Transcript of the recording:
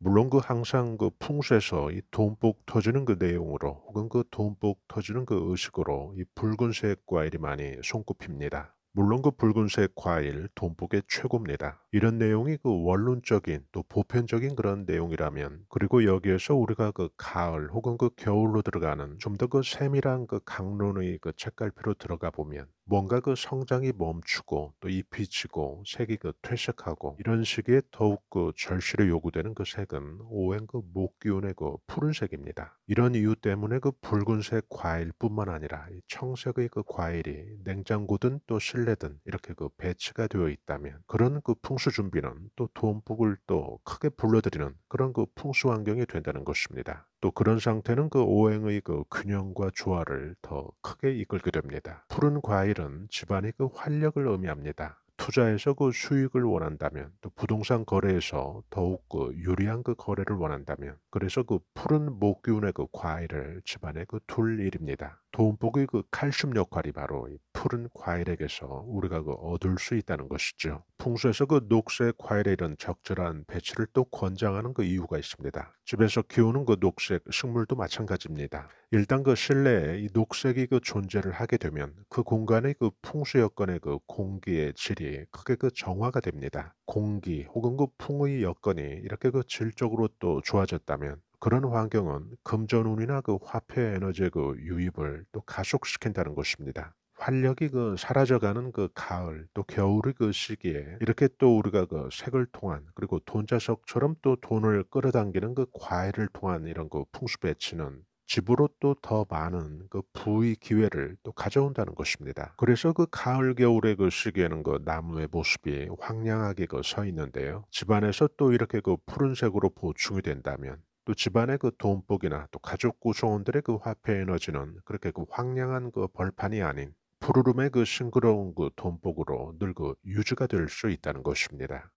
물론 그 항상 그 풍수에서 이 돈복 터지는 그 내용으로 혹은 그 돈복 터지는 그 의식으로 이 붉은색 과일이 많이 손꼽힙니다. 물론 그 붉은색 과일 돈복의 최고입니다. 이런 내용이 그 원론적인 또 보편적인 그런 내용이라면 그리고 여기에서 우리가 그 가을 혹은 그 겨울로 들어가는 좀 더 그 세밀한 그 강론의 그 책갈피로 들어가 보면 뭔가 그 성장이 멈추고 또 잎이 지고 색이 그 퇴색하고 이런 식의 더욱 그 절실히 요구되는 그 색은 오행 그 목기운의 그 푸른색입니다. 이런 이유 때문에 그 붉은색 과일뿐만 아니라 청색의 그 과일이 냉장고든 또 실내든 이렇게 그 배치가 되어 있다면 그런 그 풍수 준비는 또 돈복을 또 크게 불러들이는 그런 그 풍수 환경이 된다는 것입니다. 또 그런 상태는 그 오행의 그 균형과 조화를 더 크게 이끌게 됩니다. 푸른 과일 주식은 집안의 그 활력을 의미합니다. 투자에서 그 수익을 원한다면 또 부동산 거래에서 더욱 그 유리한 그 거래를 원한다면 그래서 그 푸른 목기운의 그 과일을 집안에 그둘 일입니다. 돈복의그 칼슘 역할이 바로 푸른 과일에게서 우리가 그 얻을 수 있다는 것이죠. 풍수에서 그 녹색 과일에 이런 적절한 배치를 또 권장하는 그 이유가 있습니다. 집에서 키우는 그 녹색 식물도 마찬가지입니다. 일단 그 실내에 이 녹색이 그 존재를 하게 되면 그 공간의 그 풍수 여건의 그 공기의 질이 크게 그 정화가 됩니다. 공기 혹은 그 풍의 여건이 이렇게 그 질적으로 또 좋아졌다면 그런 환경은 금전운이나 그 화폐 에너지의 그 유입을 또 가속시킨다는 것입니다. 활력이 그 사라져가는 그 가을 또 겨울의 그 시기에 이렇게 또 우리가 그 색을 통한 그리고 돈자석처럼 또 돈을 끌어당기는 그 과일을 통한 이런 그 풍수배치는 집으로 또 더 많은 그 부의 기회를 또 가져온다는 것입니다. 그래서 그 가을 겨울의 그 시기에는 그 나무의 모습이 황량하게 그 서 있는데요. 집안에서 또 이렇게 그 푸른색으로 보충이 된다면 또 집안의 그 돈복이나 또 가족 구성원들의 그 화폐 에너지는 그렇게 그 황량한 그 벌판이 아닌 푸르름의 그 싱그러운 그 돈복으로 늘 그 유지가 될 수 있다는 것입니다.